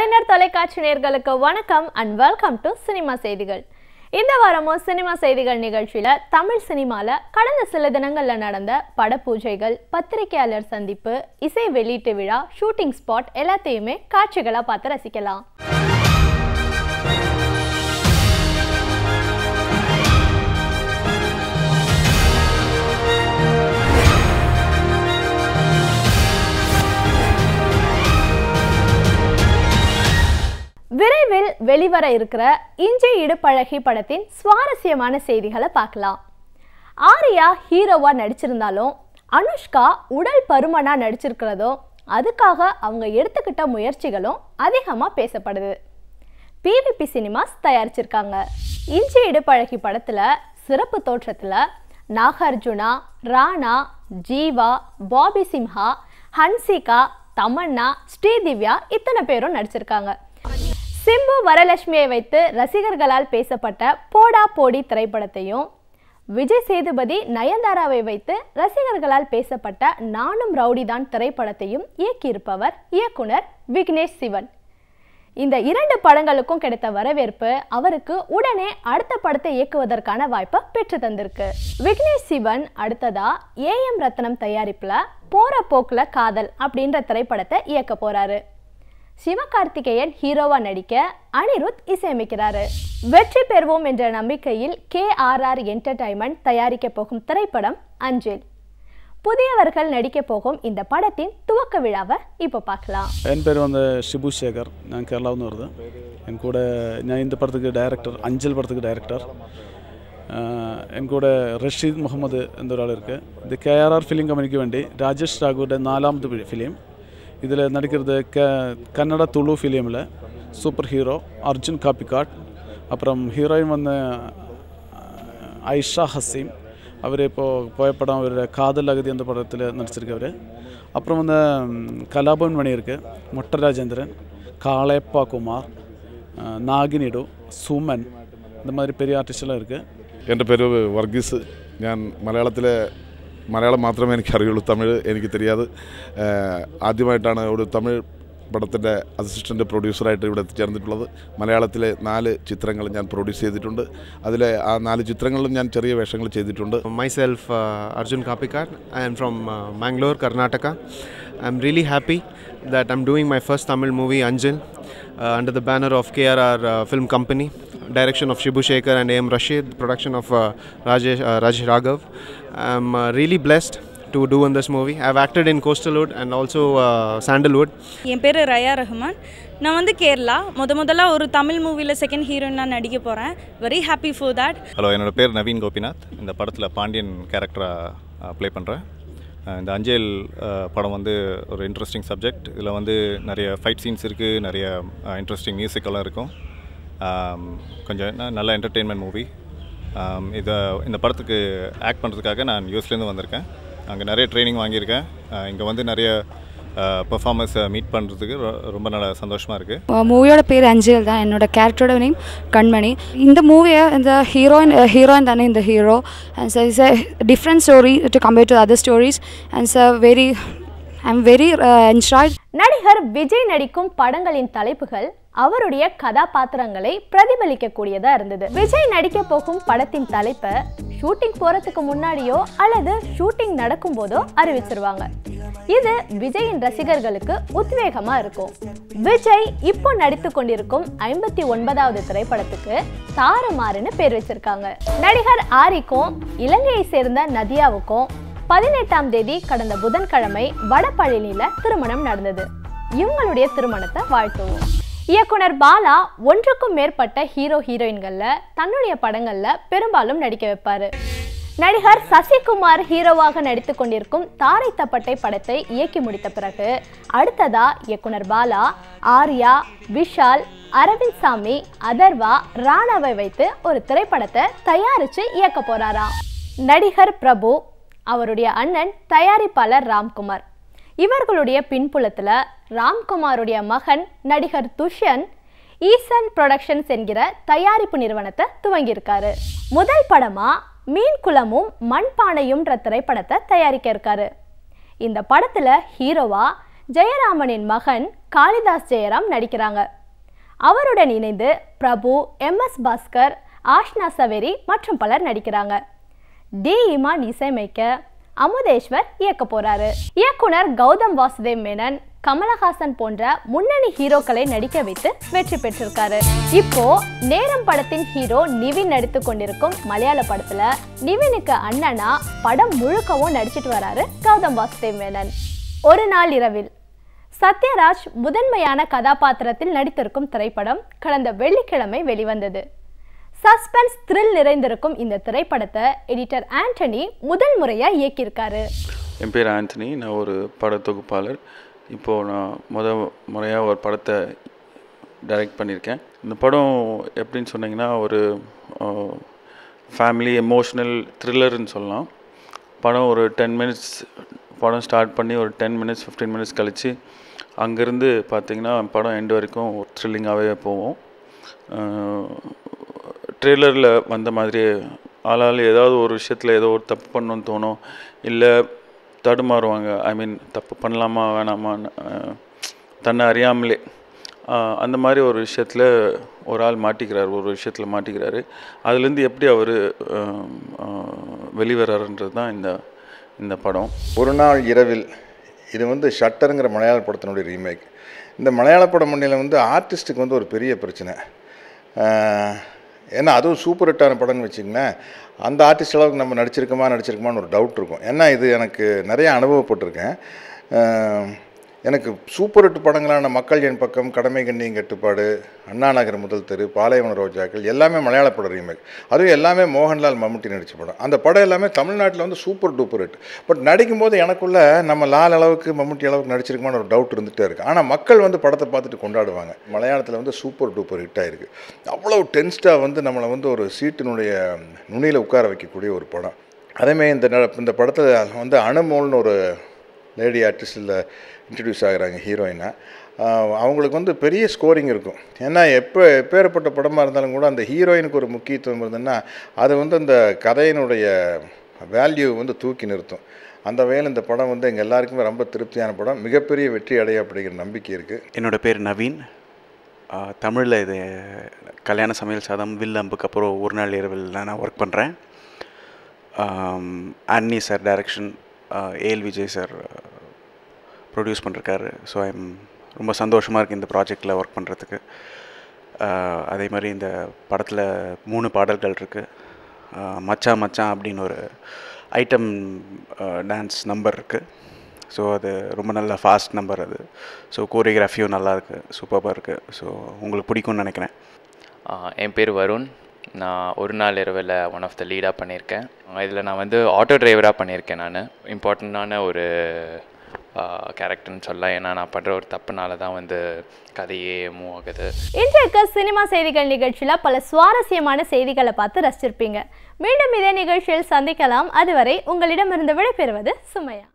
கலைஞர் தொலைக்காட்சி நேர்களுக்கு வணக்கம் அண்ட் வெல்கம் டு சினிமா செய்திகள் இந்த வாரமும் சினிமா செய்திகள் நிகழ்ச்சியில் தமிழ் சினிமாவில் கடந்த சில தினங்களில் நடந்த பட பூஜைகள் பத்திரிகையாளர் சந்திப்பு இசை வெளியீட்டு விழா ஷூட்டிங் ஸ்பாட் எல்லாத்தையுமே காட்சிகளாக பார்த்து ரசிக்கலாம் விரைவில் வெளிவர இருக்கிற இஞ்சி இடுப்பழகி படத்தின் சுவாரஸ்யமான செய்திகளை பார்க்கலாம் ஆர்யா ஹீரோவாக நடிச்சிருந்தாலும் அனுஷ்கா உடல் பருமனாக நடிச்சிருக்கிறதும் அதுக்காக அவங்க எடுத்துக்கிட்ட முயற்சிகளும் அதிகமாக பேசப்படுது பிவிபி சினிமாஸ் தயாரிச்சிருக்காங்க இஞ்சி இடுப்பழகி படத்தில் சிறப்பு தோற்றத்தில் நாகார்ஜுனா ராணா ஜீவா பாபி சிம்ஹா ஹன்சிகா தமன்னா ஸ்ரீதிவ்யா இத்தனை பேரும் நடிச்சிருக்காங்க சிம்பு வரலட்சுமியை வைத்து ரசிகர்களால் பேசப்பட்ட போடா போடி திரைப்படத்தையும் விஜய் சேதுபதி நயன்தாராவை வைத்து ரசிகர்களால் பேசப்பட்ட நானும் ரவுடிதான் திரைப்படத்தையும் இயக்கியிருப்பவர் இயக்குனர் விக்னேஷ் சிவன் இந்த இரண்டு படங்களுக்கும் கிடைத்த வரவேற்பு அவருக்கு உடனே அடுத்த படத்தை இயக்குவதற்கான வாய்ப்பை பெற்று தந்திருக்கு விக்னேஷ் சிவன் அடுத்ததா ஏ எம் ரத்னம் தயாரிப்பில் போற போக்குல காதல் அப்படின்ற திரைப்படத்தை இயக்க போறாரு சிவகார்த்திகேயன் ஹீரோவா நடிக்க அனிருத் இசையமைக்கிறாரு வெற்றி பெறுவோம் என்ற நம்பிக்கையில் கே ஆர் ஆர் என்டர்டைன்மெண்ட் தயாரிக்க போகும் திரைப்படம் அஞ்சல் புதியவர்கள் நடிக்க போகும் இந்த படத்தின் துவக்க விழாவை இப்போ பார்க்கலாம் என் பேர் வந்து ஷிபு சேகர் நான் கேரளாவில் வருது என் கூட நான் இந்த படத்துக்கு டைரக்டர் அஞ்சல் படத்துக்கு டைரக்டர் என் கூட முகமது റഷീദ് ஒரு ஆள் இருக்குது ഇത് கே ஆர் ஆர் ஃபிலிம் கம்பெனிக்கு வேண்டி ராஜேஷ் രാഘുവിൻ്റെ നാലാമത് ஃபிலிம் ഇതിൽ നടിക്കുന്നത് കന്നഡ തുളു ഫിലിമിൽ സൂപ്പർ ഹീറോ അർജുൻ കാപ്പിക്കാട്ട് അപ്പുറം ഹീറോയിൻ വന്ന് ഐഷ ഹസീം അവരിപ്പോൾ പോയ പടം അവരുടെ കാതൽ അഗതി എന്ന പടത്തിൽ നടിച്ചിരിക്കവർ അപ്പുറം വന്ന് കലാഭവൻ മണിയർക്ക് മുട്ടരാജേന്ദ്രൻ കാളയപ്പ കുമാർ നാഗിനിടു സുമൻ ഇത് മാതിരി പെരിയ ആർട്ടിസ്റ്റുകളായിരിക്കും എൻ്റെ പേര് വർഗീസ് ഞാൻ മലയാളത്തിലെ മലയാളം മാത്രമേ എനിക്കറിയുള്ളൂ തമിഴ് എനിക്ക് തെരിയാതെ ആദ്യമായിട്ടാണ് ഒരു തമിഴ് പടത്തിൻ്റെ അസിസ്റ്റൻ്റ് പ്രൊഡ്യൂസറായിട്ട് ഇവിടെ എത്തിച്ചേർന്നിട്ടുള്ളത് മലയാളത്തിലെ നാല് ചിത്രങ്ങൾ ഞാൻ പ്രൊഡ്യൂസ് ചെയ്തിട്ടുണ്ട് അതിലെ ആ നാല് ചിത്രങ്ങളിലും ഞാൻ ചെറിയ വേഷങ്ങൾ ചെയ്തിട്ടുണ്ട് myself Arjun Kappikkar I am from Mangalore Karnataka I am really happy that I am doing my first Tamil movie Anjan under the banner of K R R film company direction of Shibu Shekhar and A.M. Rashid, production of uh, Rajesh, uh, Raj Raghav. I'm uh, really blessed to do in this movie. I've acted in Coastalwood and also uh, Sandalwood. என் பேர் ரயா ரஹ்மான் நான் வந்து கேரளா முத முதல்ல ஒரு தமிழ் மூவியில் second ஹீரோயினாக நடிக்க போகிறேன் very happy for that hello என்னோடய பேர் நவீன் கோபிநாத் இந்த படத்தில் பாண்டியன் கேரக்டராக ப்ளே பண்ணுறேன் இந்த அஞ்சேல் படம் வந்து ஒரு இன்ட்ரெஸ்டிங் சப்ஜெக்ட் இதில் வந்து நிறைய ஃபைட் சீன்ஸ் இருக்குது நிறைய இன்ட்ரெஸ்டிங் மியூசிக்கெல்லாம் இருக்கும் Um, கொஞ்சம் நல்ல என்டர்டெயின்மெண்ட் மூவி இதை இந்த படத்துக்கு ஆக்ட் பண்ணுறதுக்காக நான் யூஎஸ்லேருந்து வந்திருக்கேன் அங்கே நிறைய ட்ரைனிங் வாங்கியிருக்கேன் uh, இங்கே வந்து நிறைய பெர்ஃபார்மன்ஸை மீட் பண்ணுறதுக்கு ரொம்ப நல்ல சந்தோஷமாக இருக்குது மூவியோட பேர் அஞ்சல் தான் என்னோட கேரக்டரோட நேம் கண்மணி இந்த மூவியை இந்த ஹீரோயின் ஹீரோயின் தானே இந்த hero and sir is a different story to compare to other stories and sir very I am very enjoyed நடிகர் விஜய் நடிக்கும் படங்களின் தலைப்புகள் அவருடைய கதாபாத்திரங்களை பிரதிபலிக்கக்கூடியதாக இருந்தது விஜய் நடிக்க போகும் படத்தின் தலைப்பை ஷூட்டிங் போகிறதுக்கு முன்னாடியோ அல்லது ஷூட்டிங் நடக்கும் போதோ அறிவிச்சிருவாங்க இது விஜயின் ரசிகர்களுக்கு உத்வேகமா இருக்கும் விஜய் இப்போ நடித்து கொண்டிருக்கும் ஐம்பத்தி ஒன்பதாவது திரைப்படத்துக்கு தாறுமாறுன்னு பேர் வச்சிருக்காங்க நடிகர் ஆரிக்கும் இலங்கையை சேர்ந்த நதியாவுக்கும் பதினெட்டாம் தேதி கடந்த புதன்கிழமை வடபழனியில திருமணம் நடந்தது இவங்களுடைய திருமணத்தை வாழ்த்துவோம் இயக்குனர் பாலா ஒன்றுக்கும் மேற்பட்ட ஹீரோ ஹீரோயின்களில் தன்னுடைய படங்களில் பெரும்பாலும் நடிக்க வைப்பார் நடிகர் சசிகுமார் ஹீரோவாக நடித்து கொண்டிருக்கும் தாரை தப்பட்டை படத்தை இயக்கி முடித்த பிறகு அடுத்ததா இயக்குனர் பாலா ஆர்யா விஷால் அரவிந்த் சாமி அதர்வா ராணாவை வைத்து ஒரு திரைப்படத்தை தயாரித்து இயக்க போகிறாராம் நடிகர் பிரபு அவருடைய அண்ணன் தயாரிப்பாளர் ராம்குமார் இவர்களுடைய பின்புலத்தில் ராம்குமாருடைய மகன் நடிகர் துஷன் ஈசன் ப்ரொடக்ஷன்ஸ் என்கிற தயாரிப்பு நிறுவனத்தை துவங்கியிருக்காரு முதல் படமாக மீன் குளமும் மண்பானையும்ன்ற திரைப்படத்தை தயாரிக்க இருக்காரு இந்த படத்தில் ஹீரோவா ஜெயராமனின் மகன் காளிதாஸ் ஜெயராம் நடிக்கிறாங்க அவருடன் இணைந்து பிரபு எம் எஸ் பாஸ்கர் ஆஷ்னா சவேரி மற்றும் பலர் நடிக்கிறாங்க டி இமான் இசையமைக்க அமுதேஸ்வர் இயக்க போறாரு இயக்குனர் கௌதம் வாசுதேவ் மேனன் கமலஹாசன் போன்ற முன்னணி ஹீரோக்களை நடிக்க வைத்து வெற்றி பெற்றிருக்காரு இப்போ நேரம் படத்தின் ஹீரோ நிவின் நடித்து கொண்டிருக்கும் மலையாள படத்துல நிவினுக்கு அண்ணனா படம் முழுக்கவும் நடிச்சிட்டு வராரு கௌதம் வாசுதேவ் மேனன் ஒரு நாள் இரவில் சத்யராஜ் முதன்மையான கதாபாத்திரத்தில் நடித்திருக்கும் திரைப்படம் கடந்த வெள்ளிக்கிழமை வெளிவந்தது சஸ்பென்ஸ் த்ரில் நிறைந்திருக்கும் இந்த திரைப்படத்தை எடிட்டர் ஆண்டனி முதல் முறையாக இயக்கியிருக்காரு என் பேர் ஆண்டனி நான் ஒரு படத்தொகுப்பாளர் இப்போது நான் முத முறையாக ஒரு படத்தை டைரக்ட் பண்ணியிருக்கேன் இந்த படம் எப்படின்னு சொன்னிங்கன்னா ஒரு ஃபேமிலி எமோஷ்னல் த்ரில்லர்னு சொல்லலாம் படம் ஒரு டென் மினிட்ஸ் படம் ஸ்டார்ட் பண்ணி ஒரு டென் மினிட்ஸ் ஃபிஃப்டீன் மினிட்ஸ் கழித்து அங்கேருந்து பார்த்திங்கன்னா படம் எண்டு வரைக்கும் த்ரில்லிங்காகவே போவோம் ட்ரெய்லரில் வந்த மாதிரி ஆளால் ஏதாவது ஒரு விஷயத்தில் ஏதோ ஒரு தப்பு பண்ணணும்னு தோணும் இல்லை தடுமாறுவாங்க ஐ மீன் தப்பு பண்ணலாமா வேணாமான்னு தன்னை அறியாமலே அந்த மாதிரி ஒரு விஷயத்தில் ஒரு ஆள் மாட்டிக்கிறார் ஒரு விஷயத்தில் மாட்டிக்கிறாரு அதுலேருந்து எப்படி அவர் வெளிவராருன்றது தான் இந்த இந்த படம் ஒரு நாள் இரவில் இது வந்து ஷட்டருங்கிற மலையாள படத்தினுடைய ரீமேக் இந்த மலையாள படம் மண்ணில் வந்து ஆர்டிஸ்ட்டுக்கு வந்து ஒரு பெரிய பிரச்சனை ஏன்னா அதுவும் சூப்பர் ஹிட்டான படம்னு வச்சிங்களேன் அந்த ஆர்டிஸ்ட் அளவுக்கு நம்ம நடிச்சிருக்கோமா நடிச்சிருக்கோமான்னு ஒரு டவுட் இருக்கும் ஏன்னா இது எனக்கு நிறையா அனுபவப்பட்டிருக்கேன் எனக்கு சூப்பர் ஹிட் படங்களான மக்கள் என் பக்கம் கடமை கண்ணியும் கட்டுப்பாடு அண்ணா நகர் முதல் தெரு பாலைவன ரோஜாக்கள் எல்லாமே மலையாள படம் ரீமேக் அதுவும் எல்லாமே மோகன்லால் மம்முட்டி நடித்த படம் அந்த படம் எல்லாமே தமிழ்நாட்டில் வந்து சூப்பர் டூப்பர் ஹிட் பட் நடிக்கும்போது எனக்குள்ள நம்ம லால் அளவுக்கு மம்முட்டி அளவுக்கு நடிச்சிருக்குமான ஒரு டவுட் இருந்துகிட்டே இருக்குது ஆனால் மக்கள் வந்து படத்தை பார்த்துட்டு கொண்டாடுவாங்க மலையாளத்தில் வந்து சூப்பர் டூப்பர் ஹிட் ஆகிருக்கு அவ்வளோ டென்ஸ்டாக வந்து நம்மளை வந்து ஒரு சீட்டினுடைய நுனியில் உட்கார வைக்கக்கூடிய ஒரு படம் அதேமாதிரி இந்த இந்த படத்தில் வந்து அணுமோல்னு ஒரு லேடி ஆர்டிஸ்டில் இன்ட்ரடியூஸ் ஆகிறாங்க ஹீரோயினாக அவங்களுக்கு வந்து பெரிய ஸ்கோரிங் இருக்கும் ஏன்னா எப்போ எப்பேற்பட்ட படமாக இருந்தாலும் கூட அந்த ஹீரோயினுக்கு ஒரு முக்கியத்துவம் இருந்ததுன்னா அது வந்து அந்த கதையினுடைய வேல்யூ வந்து தூக்கி நிறுத்தும் அந்த வகையில் இந்த படம் வந்து எங்கள் எல்லாருக்குமே ரொம்ப திருப்தியான படம் மிகப்பெரிய வெற்றி அடைய அப்படிங்கிற நம்பிக்கை இருக்குது என்னோடய பேர் நவீன் தமிழில் இது கல்யாண சமையல் சாதம் வில் அம்புக்கு அப்புறம் ஒரு நாள் இரவில் நான் ஒர்க் பண்ணுறேன் அன்னி sir direction AL Vijay sir produce பண்ணிருக்காரு ஸோ ஐம் ரொம்ப சந்தோஷமாக இருக்குது இந்த ப்ராஜெக்டில் ஒர்க் பண்ணுறதுக்கு அதே மாதிரி இந்த படத்தில் மூணு பாடல்கள் இருக்குது மச்சா மச்சான் அப்படின்னு ஒரு ஐட்டம் டான்ஸ் நம்பர் இருக்குது ஸோ அது ரொம்ப நல்ல ஃபாஸ்ட் நம்பர் அது ஸோ கோரியோகிராஃபியும் நல்லாயிருக்கு சூப்பராக இருக்குது ஸோ உங்களுக்கு பிடிக்கும்னு நினைக்கிறேன் என் பேர் வருண் நான் ஒரு நாள் இரவில் ஒன் ஆஃப் த லீடாக பண்ணியிருக்கேன் இதில் நான் வந்து ஆட்டோ டிரைவராக பண்ணியிருக்கேன் நான் இம்பார்ட்டண்ட்டான ஒரு கேரக்டர்னு சொல்லலாம் ஏன்னா நான் பண்ணுற ஒரு தப்புனால தான் வந்து கதையே மூவ் ஆகுது இன்றைக்கு சினிமா செய்திகள் நிகழ்ச்சியில் பல சுவாரஸ்யமான செய்திகளை பார்த்து ரசிச்சிருப்பீங்க மீண்டும் இதே நிகழ்ச்சியில் சந்திக்கலாம் அதுவரை உங்களிடமிருந்து விடைபெறுவது சுமையா